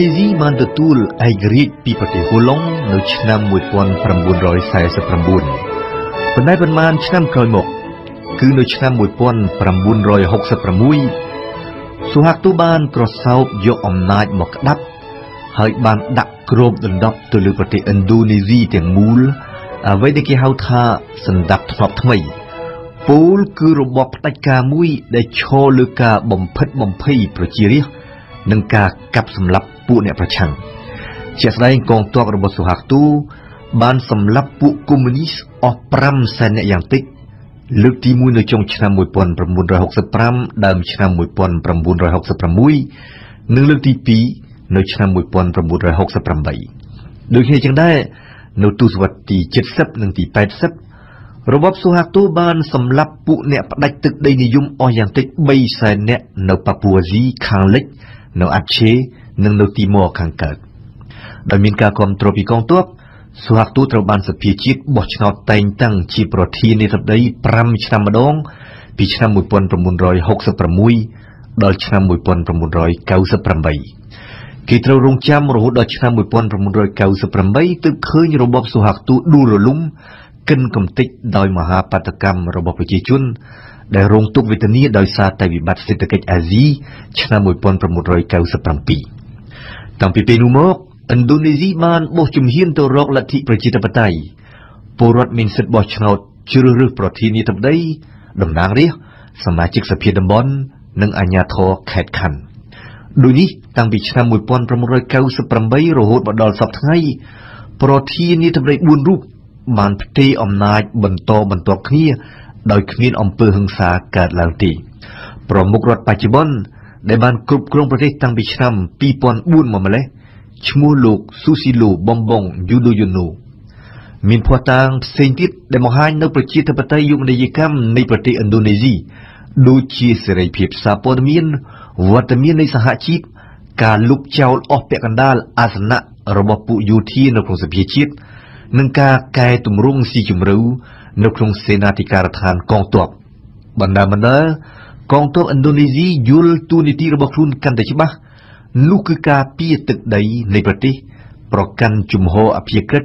នាយីបានទទួលឯករាជ្យពីប្រទេសហូឡុងនៅឆ្នាំ1949ប៉ុន្តែប្រមាណឆ្នាំក្រោយមកគឺនៅឆ្នាំ1966សូហាក់ទូបានក្រសោបយកអំណាចមកក្តាប់ហើយបានដាក់គ្របដណ្ដប់ទៅលើប្រទេសឥណ្ឌូនេស៊ីទាំងមូលអ្វីដែលគេហៅថាសន្តាប់ធ្នាប់ថ្មីពូលគឺរបបផ្ដាច់ការមួយដែលឈរលើការបំផិតបំភ័យប្រជារាស្ត្រនិងការកាប់សម្លាប់ពួកអ្នកប្រឆាំងជាស្ដែងកងទ័ពរបស់សុហាខ្ទូបានសម្លាប់ពួកកុម្មុយនីសអស់5សែនអ្នកយ៉ាងតិចលើកទី1នៅចុងឆ្នាំ1965ដើមឆ្នាំ1966និងលើកទី2នៅឆ្នាំ1968ដូចគ្នាចឹងដែរនៅទសវត្សរ៍ទី70និងទី80របបសូហាទូបានសម្លាប់ពួកអ្នកផ្ដាច់ទឹកដីនិយមអស់យ៉ាងតិច3សែននាក់នៅប៉ាពួអាស៊ីខាងលិចនៅអាត់ឆេនិងនៅទីមរខាងកើតដោយមានការគ្រប់គ្រងពីកងទ័ពសុហកទូត្រូវបានសភាជាតិបោះឆ្នោតតែង តាំងជាប្រធាននាយដ្ឋី5ឆ្នាំម្ដងពីឆ្នាំ1966ដល់ឆ្នាំ1998គេត្រូវរងចាំរហូតដល់ឆ្នាំ1998ទើបឃើញរបបសុហកទូដួលរលំកិនកំទេចដោយមហាបាតកម្មរបស់ប្រជាជន ដែលរងទុក្ខវេទនាដោយសារតែវិបត្តិសេដ្ឋកិច្ចអាស៊ីឆ្នាំ1997តាំងពីពេលនោះមកឥណ្ឌូនេស៊ីបានបោះជំហានទៅរកលទ្ធិប្រជាធិបតេយ្យពលរដ្ឋមានសិទ្ធិបោះឆ្នោតជ្រើសរើសប្រធានាធិបតីតំណាងរាស្ត្រសមាជិកសភាតំបន់ និងអាជ្ញាធរខេត្តខណ្ឌដូចនេះ តាំងពីឆ្នាំ1998រហូតមកដល់សពថ្ងៃប្រធានាធិបតី4រូបបានផ្ទេរអំណាចបន្តបន្តគ្នាដោយគ្មានអំពើហិង្សាកើតឡើងទេប្រមុខរដ្ឋបច្ចុប្បន្នដែលបានគ្រប់គ្រងប្រទេសតាំងពីឆ្នាំ2004មកម្ល៉េះឈ្មោះលោកស៊ូស៊ីលូបំបងយូដូយូនូមានភ័ស្តុតាងផ្សេងទៀតដែលបង្ហាញនៅប្រជាធិបតេយ្យយុវនីយកម្មនៃប្រទេសឥណ្ឌូនេស៊ីដូចជាសេរីភាពសារព័ត៌មានវត្តមាននៃសហជីពការលុបចោលអស់ពាក់កណ្ដាលអាសនៈរបស់ពួកយោធានៅក្នុងសភាជាតិនិងការកែតម្រង់ស៊ីជម្រៅនៅក្នុងសេនាធិការដ្ឋានកងទ័ពបណ្ដាបណ្ដាកងទ័ពឥណ្ឌូនេស៊ីយល់ទូនីតិរបស់ខ្លួនកាន់តែច្បាស់នោះគឺការពៀទឹកដីនៃប្រទេស ប្រកាន់ជំហរអភិក្រិត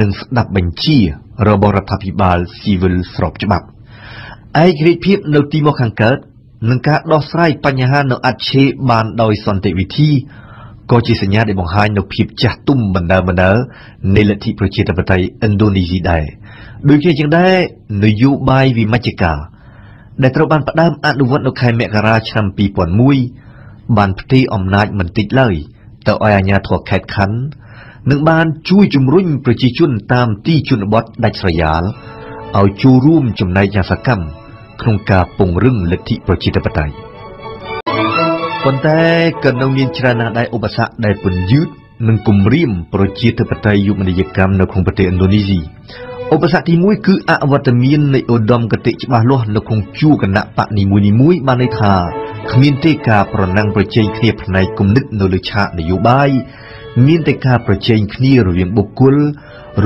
និងស្ដាប់បញ្ជារបស់រដ្ឋាភិបាលស៊ីវិលស្របច្បាប់ឯករាជ្យភាពនៅទីមកខាងកើតនិងការដោះស្រាយបញ្ហានៅអាឆេបានដោយសន្តិវិធីក៏ជាសញ្ញាដែលបង្ហាញនូវភាពចាស់ទុំបណ្ដើបណ្ដើនៃលទ្ធិប្រជាធិបតេយ្យឥណ្ឌូនេស៊ីដែរដូចគ្នាជាងដែរនយោបាយវិមជ្ឈការដែលត្រូវបានផ្ដើមអនុវត្តនៅខែមករាឆ្នាំ2001បានផ្ទេរអំណាចមិនតិចឡើយទៅឲ្យអាជ្ញាធរខេត្តខណ្ឌនិងបានជួយជំរុញប្រជាជនតាមទីជនបទដាច់ស្រយាលឲ្យចូលរួមចំណែកយ៉ាងសកម្មក្នុងការពង្រឹងលទ្ធិប្រជាធិបតេយ្យប៉ុន្តែក៏នៅមានច្រើនណាស់ដែរឧបសគ្គដែលពន្យឺតនិងគំរាមប្រជាធិបតេយ្យយុវនីយកម្មនៅក្នុងប្រទេសឥណ្ឌូនេស៊ីឧបសគ្គទី1គឺអវត្តមាននៃឧត្តមគតិច្បាស់លាស់នៅក្នុងជួរគណៈបកនីមួយនីមួយ បានន័យថាគ្មានទេការប្រណាំងប្រជែងគ្នាផ្នែកគំនិតនៅលើឆាកនយោបាយមានតែការប្រជែងគ្នារវាងបុគ្គល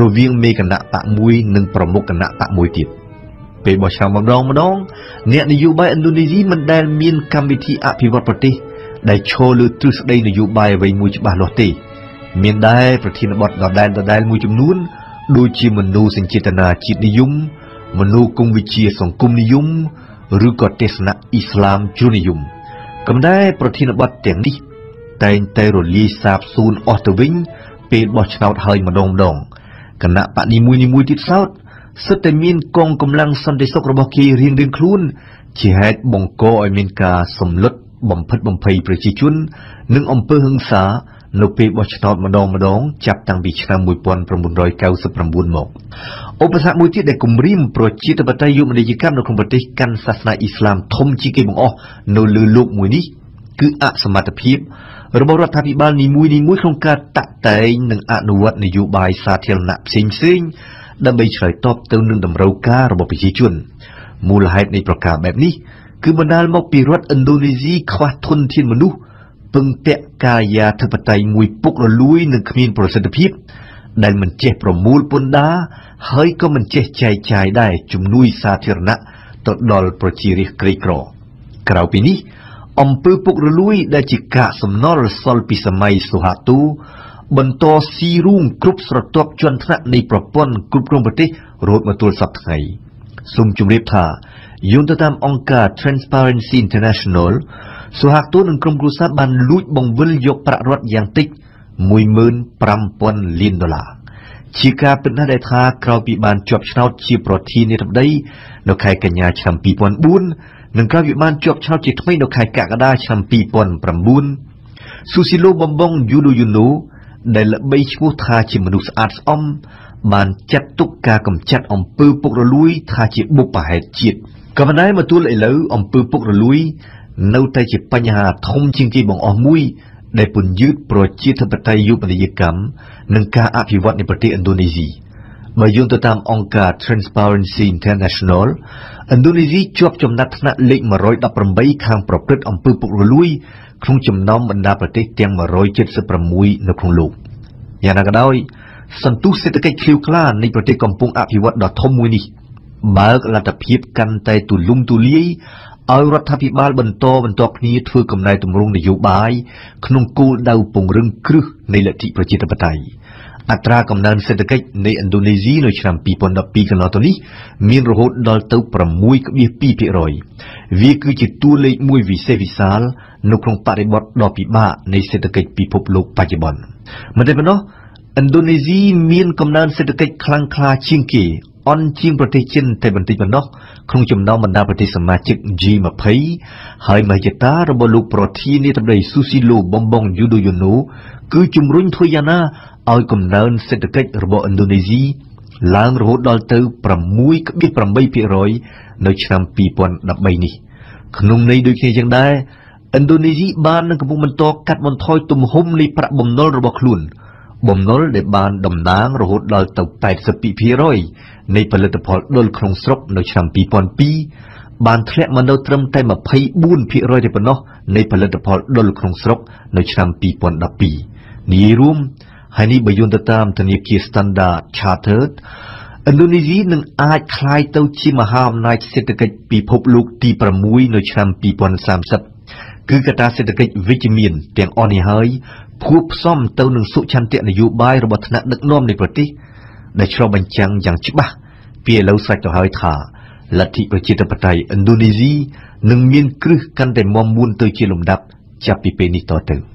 រវាងមេគណៈបកមួយនិងប្រមុខគណៈបកមួយទៀតពេលបោះឆ្នោតម្ដងម្ដងអ្នកនយោបាយឥណ្ឌូនេស៊ីមិនដែល មានកម្មវិធីអភិវឌ្ឍប្រទេសដែលឈលលើទ្រឹស្ដីនយោបាយអ្វីមួយច្បាស់លាស់ទេមានដែរប្រធានបទដដែលដដែលមួយចំនួនដូចជាមនុស្សសេចក្តីជាតិនិយមមនុស្សគង្គវិជ្ជាសង្គមនិយមឬក៏ទេសនាអ៊ីស្លាមជ្រុលនិយមកម្ដែប្រធានបទទាំងនេះ តែងតែរលាយសាបសូន្យអស់ទៅវិញពេលបោះឆ្នោតហើយម្ដងម្ដងគណៈបកនីមួយនីមួយទៀតសោតសិតតែមានកងកម្លាំងសន្តិសុខរបស់គេរៀងរៀងខ្លួន ជាហេតុបង្កឲ្យមានការសម្លុតបំផិតបំភ័យប្រជាជននិងអំពើហិង្សានៅពេលបោះឆ្នោតម្ដងម្ដងចាប់តាំងពីឆ្នាំ1999មកឧបសគ្គមួយទៀតដែលគម្រាមប្រជាធិបតេយ្យយុវនីយកម្មនៅក្នុងប្រទេសកាន់សាសនាអ៊ីស្លាម ធំជាងគេបង្អស់នៅលើលោកមួយនេះ គឺអសមត្ថភាពរបស់រដ្ឋាភិបាលនីមួយៗក្នុងការតាក់តែងនិងអនុវត្តនយោបាយសាធារណៈផ្សេងៗដើម្បីឆ្លើយតបទៅនឹងតម្រូវការរបស់ប្រជាជនមូលហេតុនៃប្រការបែបនេះ គឺបណ្ដាលមកពីរដ្ឋឥណ្ឌូនេស៊ីខ្វះធនធានមនុស្សពឹងពាក់កាយាធិបតេយ្យមួយពុករលួយនិងគ្មានប្រសិទ្ធភាពដែលមិនចេះប្រមូលពន្ធដារហើយក៏មិនចេះចែកចាយដែរជំនួយសាធារណៈទៅដល់ប្រជារាស្ត្រក្រីក្រក្រៅពីនេះអង្គើពុករលួយដែលជាកាកសំណល់សល់ពីសម័យសុហាតូបន្តស៊ីរូងគ្រប់ស្រទាប់ជាន់ថ្នាក់នៃប្រព័ន្ធគ្រប់គ្រងប្រទេសរហូតមកទល់សប្តាហ៍ថ្ងៃសូមជម្រាបថាយោងទៅតាមអង្គការ Transparency International សុហាគទូនិងក្រុមគ្រួសារបានលួចបង្វិលយកប្រាក់រដ្ឋយ៉ាងតិច15,000លានដុល្លារជាការពិតណាស់ដែលថាក្រោយពីបានជាប់ឆ្នោតជាប្រធានាធិបតីនៅខែកញ្ញាឆ្នាំ2004និងក្រោយពីបានជាប់ឆ្នោតជាថ្មីនៅខែកក្កដាឆ្នាំ2009ស៊ូស៊ីឡូបំបងយូដូយូណូដែលល្បីឈ្មោះថាជាមនុស្សស្អាតស្អំបានចាត់ទុកការកម្ចាត់អំពើពុករលួយថាជាបុព្វហេតុជាតិក៏ប៉ុន្តែមកទល់ឥឡូវអំពើពុករលួយនៅតែជាបញ្ហាធំជាងគេបង្អស់មួយដែលពន្យឺតប្រជាធិបតេយ្យយុវនីយកម្មនិងការអភិវឌ្ឍនៃប្រទេសឥណ្ឌូនេស៊ីបើយោងទៅតាមអង្គការ Transparency International ឥណ្ឌូនេស៊ីជាប់ចំណាត់ថ្នាក់លេខ118ខាងប្រព្រឹត្តអំពើពុករលួយក្នុងចំណោមបណ្ដាប្រទេសទាំង176នៅក្នុងលោកយ៉ាងណាក៏ដោយ សន្ទុះសេដ្ឋកិច្ចឃ្លាវខ្លានៃប្រទេសកំពុងអភិវឌ្ឍដ៏ធំមួយនេះបើកលទ្ធភាពកាន់តែទូលំទូលាយឲ្យរដ្ឋាភិបាលបន្តបន្តគ្នាធ្វើកំណែទម្រង់នយោបាយក្នុងគោលដៅពង្រឹងគ្រឹះនៃលទ្ធិប្រជាធិបតេយ្យអត្រាកំណើនសេដ្ឋកិច្ចនៃឥណ្ឌូនេស៊ីនៅឆ្នាំ2012កន្លងទៅនេះមានរហូតដល់ទៅ6.2%វាគឺជាតួលេខមួយវិសេសវិសាលនៅក្នុងបរិបទដ៏ពិបាកនៃសេដ្ឋកិច្ចពិភពលោកបច្ចុប្បន្នមិនតែប៉ុណ្ណោះឥណ្ឌូនេស៊ីមានកំណើនសេដ្ឋកិច្ចខ្លាំងក្លាជាងគេអន់ជាងប្រទេសចិនតែបន្តិចប៉ុណ្ណោះក្នុងចំណោមបណ្ដាប្រទេសសមាជិក G20 ហើយមហិច្ឆតារបស់លោកប្រធានាធិបតីស៊ូស៊ីឡូបំបងយូដូយូណូគឺជំរុញធ្វើយ៉ាងណាឲ្យកំណើនសេដ្ឋកិច្ចរបស់ឥណ្ឌូនេស៊ីឡើងរហូតដល់ទៅ6.8%នៅឆ្នាំ2013នេះក្នុងន័យដូចគ្នាយ៉ាងដែរឥណ្ឌូនេស៊ីបាននឹងកំពុងបន្តកាត់បន្ថយទំហំនៃប្រាក់បំណុលរបស់ខ្លួន។บ่มนลเดบานดมนางระหุดดาวตกแปดสปีพีร้อยในผลิตภัณฑ์ดลครองสรบในช่วงปีปอนปีบานเทะมันดาวตรมแต่มาไพ่บุญพีร้อยใดปนอในผลิตภัณฑ์ดลครองสรบในช่วงปีปอนดับปีนี้รวมให้นี่บยุนตามธนิกีสตตนดาร์ชาเทิร์ดอินโดนีเซียหนึ่งอาจคลายเต้าชิมาฮามในเศรษฐกิจปีพบลูกตีประมุยในช่วงปีปอนสามสิบคือกระตาเศรษฐกิจวิจิมีนเตียงออนหยភួបផ្សំទៅនឹងសុឆន្ទៈនយោបាយរបស់ថ្នាក់ដឹកនាំនៃប្រទេសដែលឆ្លុះបញ្ចាំងយ៉ាងច្បាស់ពីឥឡូវសាច់ទៅហើយថាលទ្ធិប្រជាធិបតេយ្យឥណ្ឌូនេស៊ីនឹងមានគ្រឹះកាន់តែមាំមួនទៅជាលំដាប់ចាប់ពីពេលនេះតទៅ។